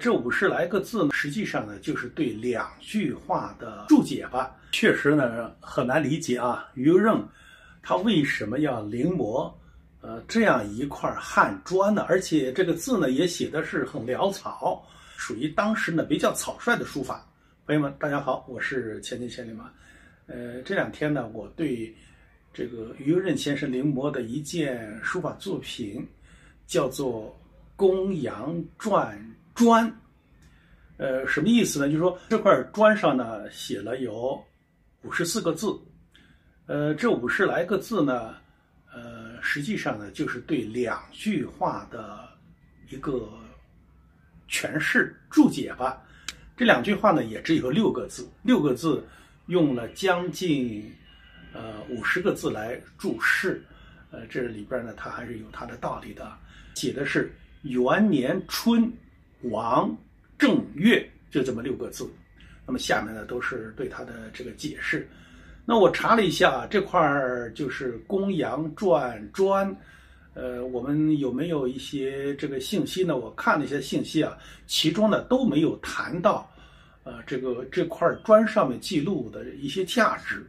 这五十来个字呢，实际上呢就是对两句话的注解吧。确实呢很难理解啊，于右任他为什么要临摹呃这样一块汉砖呢？而且这个字呢也写的是很潦草，属于当时呢比较草率的书法。朋友们，大家好，我是千军千里马。呃，这两天呢我对这个于右任先生临摹的一件书法作品叫做《公羊传》。砖，呃，什么意思呢？就是说这块砖上呢写了有五十四个字，呃，这五十来个字呢，呃，实际上呢就是对两句话的一个诠释注解吧。这两句话呢也只有六个字，六个字用了将近呃五十个字来注释，呃，这里边呢它还是有它的道理的。写的是元年春。王正月就这么六个字，那么下面呢都是对他的这个解释。那我查了一下这块儿就是公羊传砖，呃，我们有没有一些这个信息呢？我看了一些信息啊，其中呢都没有谈到，呃，这个这块砖上面记录的一些价值。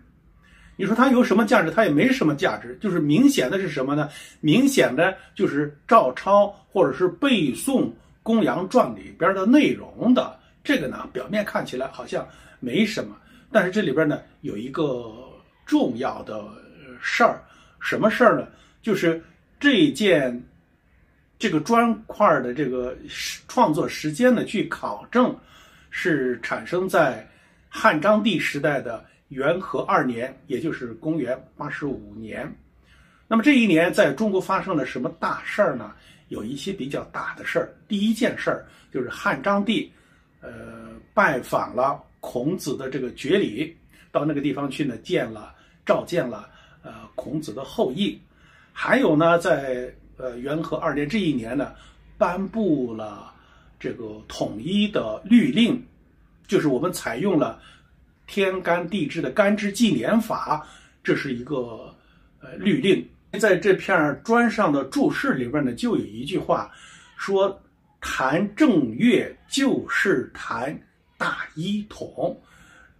你说它有什么价值？它也没什么价值，就是明显的是什么呢？明显的就是照抄或者是背诵。《公羊传》里边的内容的这个呢，表面看起来好像没什么，但是这里边呢有一个重要的事儿，什么事儿呢？就是这件这个砖块的这个创作时间呢，据考证是产生在汉章帝时代的元和二年，也就是公元八十五年。那么这一年在中国发生了什么大事儿呢？有一些比较大的事儿，第一件事儿就是汉章帝，呃，拜访了孔子的这个绝礼，到那个地方去呢，见了召见了呃孔子的后裔，还有呢，在呃元和二年这一年呢，颁布了这个统一的律令，就是我们采用了天干地支的干支纪年法，这是一个呃律令。在这片砖上的注释里边呢，就有一句话，说谈正月就是谈大一统，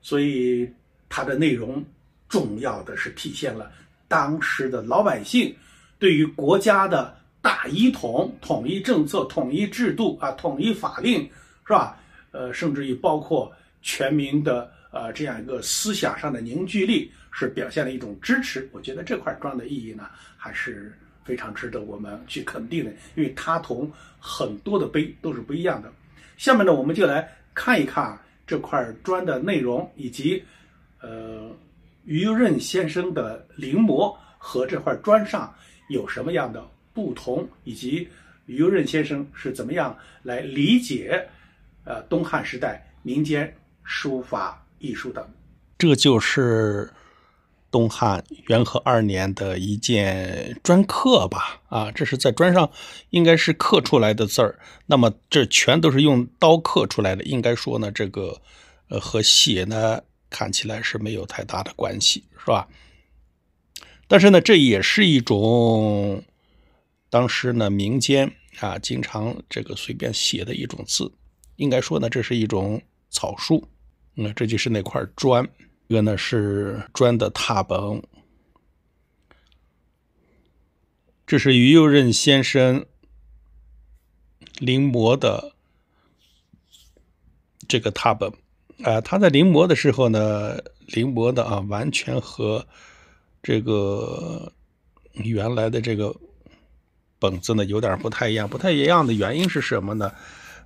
所以它的内容重要的是体现了当时的老百姓对于国家的大一统、统一政策、统一制度啊、统一法令，是吧？呃，甚至于包括全民的。呃，这样一个思想上的凝聚力是表现了一种支持，我觉得这块砖的意义呢，还是非常值得我们去肯定的，因为它同很多的碑都是不一样的。下面呢，我们就来看一看这块砖的内容，以及呃于右任先生的临摹和这块砖上有什么样的不同，以及于右任先生是怎么样来理解呃东汉时代民间书法。艺术的，这就是东汉元和二年的一件砖刻吧？啊，这是在砖上，应该是刻出来的字儿。那么这全都是用刀刻出来的，应该说呢，这个呃和写呢看起来是没有太大的关系，是吧？但是呢，这也是一种当时呢民间啊经常这个随便写的一种字，应该说呢这是一种草书。那这就是那块砖，这个呢是砖的拓本，这是于右任先生临摹的这个拓本，啊，他在临摹的时候呢，临摹的啊，完全和这个原来的这个本子呢有点不太一样，不太一样的原因是什么呢？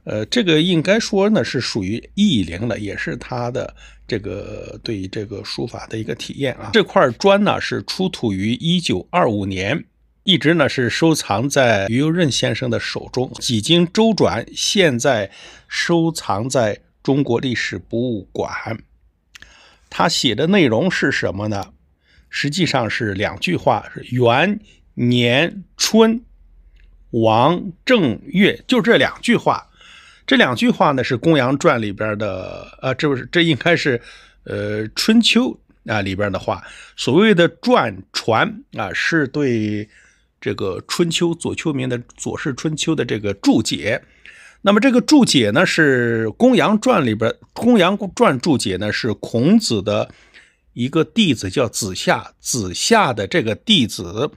呃，这个应该说呢是属于意林的，也是他的这个对这个书法的一个体验啊。这块砖呢是出土于一九二五年，一直呢是收藏在于右任先生的手中，几经周转，现在收藏在中国历史博物馆。他写的内容是什么呢？实际上是两句话：是元年春，王正月，就这两句话。这两句话呢，是《公羊传》里边的啊，这不是这应该是，呃，《春秋》啊里边的话。所谓的“传”“传”啊，是对这个《春秋》左丘明的《左氏春秋》的这个注解。那么这个注解呢，是《公羊传》里边，《公羊传》注解呢，是孔子的一个弟子叫子夏，子夏的这个弟子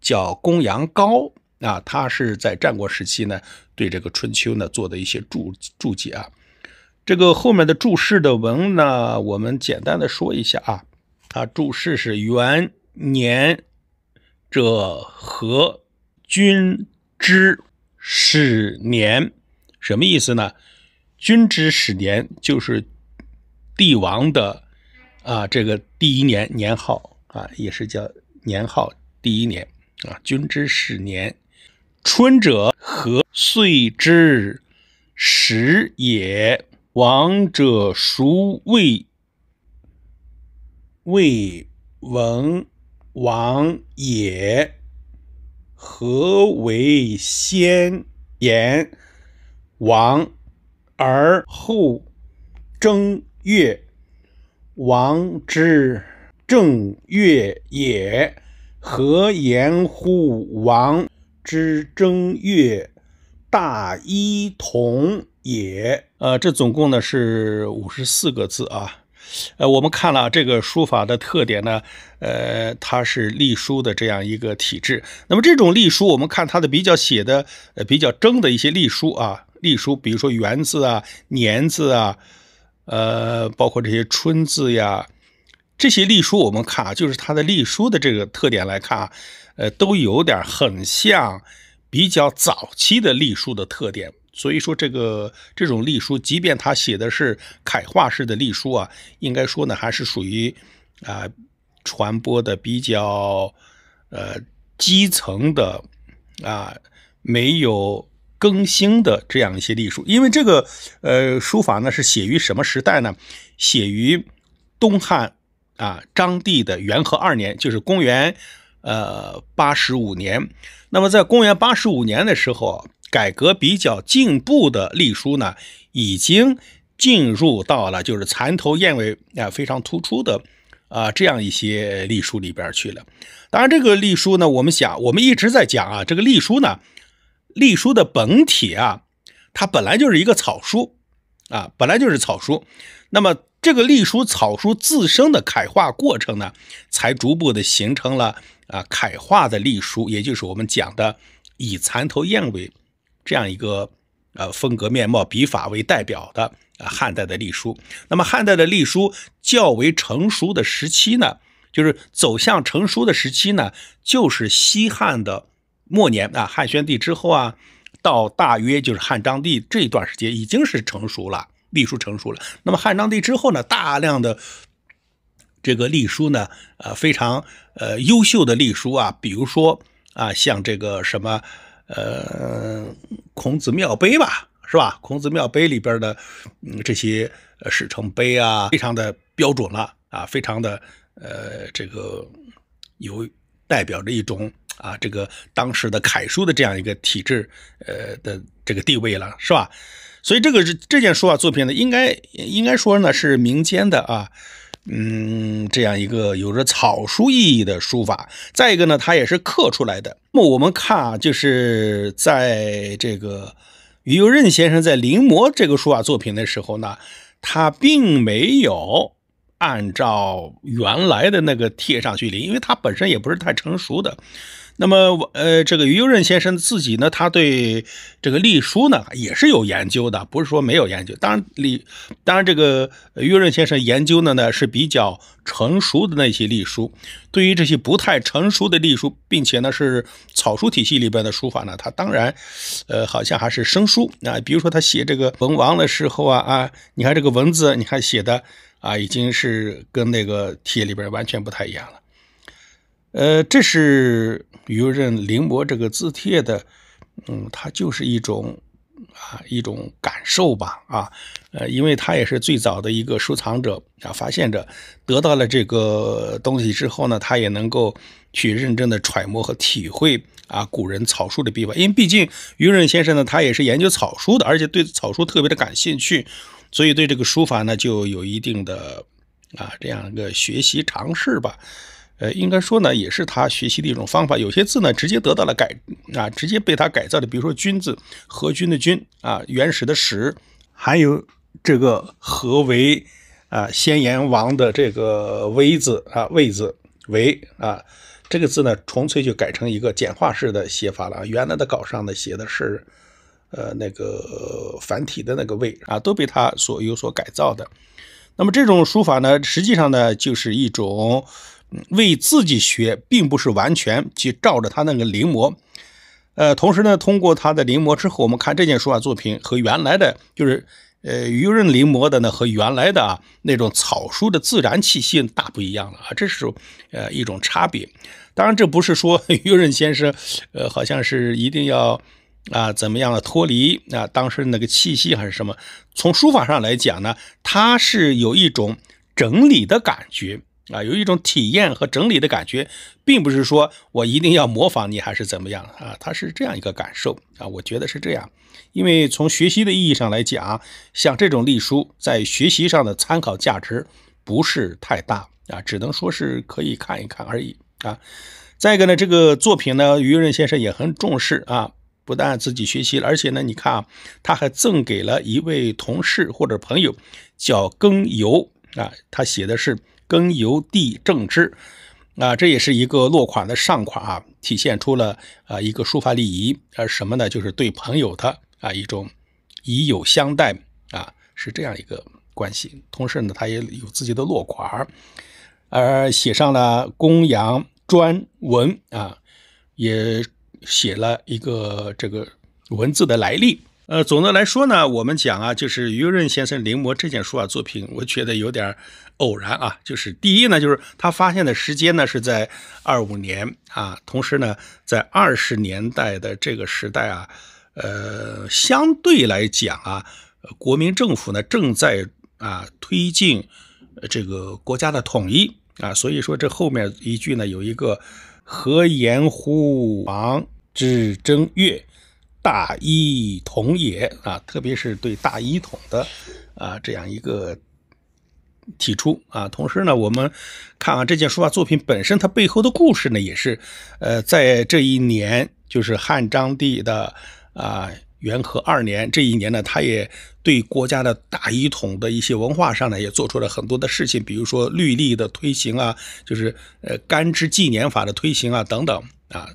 叫公羊高。啊，他是在战国时期呢，对这个春秋呢做的一些注注解啊。这个后面的注释的文呢，我们简单的说一下啊。他注释是元年者何？君之始年，什么意思呢？君之始年就是帝王的啊，这个第一年年号啊，也是叫年号第一年啊，君之始年。春者何？岁之始也。王者孰谓？谓文王也。何为先言王而后正月？王之正月也。何言乎王？之正月，大一统也。呃，这总共呢是五十四个字啊。呃，我们看了这个书法的特点呢，呃，它是隶书的这样一个体制。那么这种隶书，我们看它的比较写的，呃，比较正的一些隶书啊，隶书，比如说元字啊、年字啊，呃，包括这些春字呀。这些隶书，我们看啊，就是它的隶书的这个特点来看啊，呃，都有点很像比较早期的隶书的特点。所以说，这个这种隶书，即便它写的是楷化式的隶书啊，应该说呢，还是属于啊传播的比较呃基层的啊没有更新的这样一些隶书。因为这个呃书法呢是写于什么时代呢？写于东汉。啊，章帝的元和二年，就是公元，呃，八十五年。那么在公元八十五年的时候，改革比较进步的隶书呢，已经进入到了就是蚕头燕尾啊非常突出的啊这样一些隶书里边去了。当然，这个隶书呢，我们想，我们一直在讲啊，这个隶书呢，隶书的本体啊，它本来就是一个草书啊，本来就是草书。那么这个隶书、草书自身的楷化过程呢，才逐步的形成了啊楷化的隶书，也就是我们讲的以蚕头燕尾这样一个呃风格面貌、笔法为代表的啊汉代的隶书。那么汉代的隶书较为成熟的时期呢，就是走向成熟的时期呢，就是西汉的末年啊，汉宣帝之后啊，到大约就是汉章帝这段时间已经是成熟了。隶书成熟了，那么汉章帝之后呢，大量的这个隶书呢，呃，非常呃优秀的隶书啊，比如说啊，像这个什么呃孔子庙碑吧，是吧？孔子庙碑里边的这些史成碑啊，非常的标准了啊，非常的呃这个有代表着一种啊这个当时的楷书的这样一个体制呃的这个地位了，是吧？所以这个是这件书法作品呢，应该应该说呢是民间的啊，嗯，这样一个有着草书意义的书法。再一个呢，它也是刻出来的。那么我们看啊，就是在这个于右任先生在临摹这个书法作品的时候呢，他并没有按照原来的那个贴上去临，因为他本身也不是太成熟的。那么呃，这个于右任先生自己呢，他对这个隶书呢也是有研究的，不是说没有研究。当然，隶当然这个于右任先生研究的呢是比较成熟的那些隶书，对于这些不太成熟的隶书，并且呢是草书体系里边的书法呢，他当然呃好像还是生疏啊。比如说他写这个文王的时候啊啊，你看这个文字，你看写的啊已经是跟那个帖里边完全不太一样了。呃，这是于右任临摹这个字帖的，嗯，他就是一种啊，一种感受吧，啊，呃，因为他也是最早的一个收藏者啊，发现者，得到了这个东西之后呢，他也能够去认真的揣摩和体会啊，古人草书的笔法，因为毕竟于右任先生呢，他也是研究草书的，而且对草书特别的感兴趣，所以对这个书法呢，就有一定的啊，这样一个学习尝试吧。呃，应该说呢，也是他学习的一种方法。有些字呢，直接得到了改啊，直接被他改造的。比如说“君”字和“君”的“君”啊，原始的“始”，还有这个“何为”啊，先言王的这个“微”字啊，“位”字“为”啊，这个字呢，纯粹就改成一个简化式的写法了。原来的稿上呢，写的是呃那个繁体的那个“位”啊，都被他所有所改造的。那么这种书法呢，实际上呢，就是一种。为自己学，并不是完全去照着他那个临摹，呃，同时呢，通过他的临摹之后，我们看这件书法作品和原来的，就是呃，于润临摹的呢，和原来的那种草书的自然气息大不一样了啊，这是呃一种差别。当然，这不是说于润先生，呃，好像是一定要啊，怎么样了脱离啊当时那个气息还是什么？从书法上来讲呢，他是有一种整理的感觉。啊，有一种体验和整理的感觉，并不是说我一定要模仿你还是怎么样啊，他是这样一个感受啊，我觉得是这样，因为从学习的意义上来讲，像这种隶书在学习上的参考价值不是太大啊，只能说是可以看一看而已啊。再一个呢，这个作品呢，于润先生也很重视啊，不但自己学习，而且呢，你看啊，他还赠给了一位同事或者朋友叫耕游啊，他写的是。耕由地正之，啊，这也是一个落款的上款啊，体现出了啊一个书法礼仪，而什么呢？就是对朋友的啊一种以友相待啊，是这样一个关系。同时呢，他也有自己的落款儿，而写上了公羊专文啊，也写了一个这个文字的来历。呃，总的来说呢，我们讲啊，就是于右任先生临摹这件书法作品，我觉得有点偶然啊。就是第一呢，就是他发现的时间呢是在二五年啊，同时呢，在二十年代的这个时代啊，呃，相对来讲啊，国民政府呢正在啊推进这个国家的统一啊，所以说这后面一句呢有一个何言乎王之争月。大一统也啊，特别是对大一统的啊这样一个提出啊，同时呢，我们看啊这件书法作品本身，它背后的故事呢，也是呃，在这一年，就是汉章帝的啊元和二年这一年呢，他也对国家的大一统的一些文化上呢，也做出了很多的事情，比如说律历的推行啊，就是呃干支纪年法的推行啊等等啊。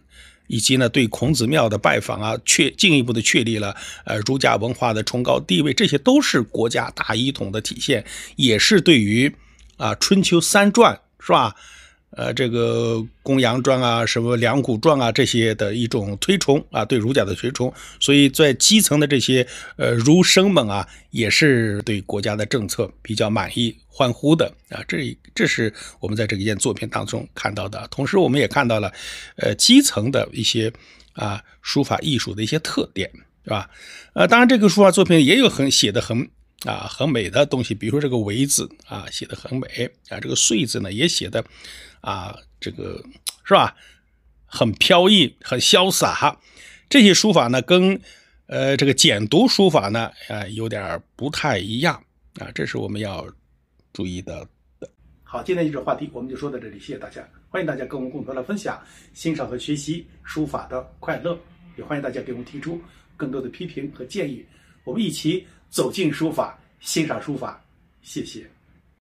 以及呢，对孔子庙的拜访啊，确进一步的确立了呃儒家文化的崇高地位，这些都是国家大一统的体现，也是对于啊春秋三传，是吧？呃，这个公羊传啊，什么梁谷传啊，这些的一种推崇啊，对儒家的推崇，所以在基层的这些呃儒生们啊，也是对国家的政策比较满意欢呼的啊。这这是我们在这件作品当中看到的，同时我们也看到了，呃，基层的一些啊书法艺术的一些特点，是吧？呃，当然这个书法作品也有很写的很啊很美的东西，比如说这个“为”字啊，写的很美啊，这个“岁”字呢，也写的。啊，这个是吧？很飘逸，很潇洒，这些书法呢，跟呃这个简牍书法呢，呃，有点不太一样啊。这是我们要注意的。好，今天这个话题我们就说到这里，谢谢大家，欢迎大家跟我们共同来分享、欣赏和学习书法的快乐，也欢迎大家给我们提出更多的批评和建议，我们一起走进书法，欣赏书法。谢谢。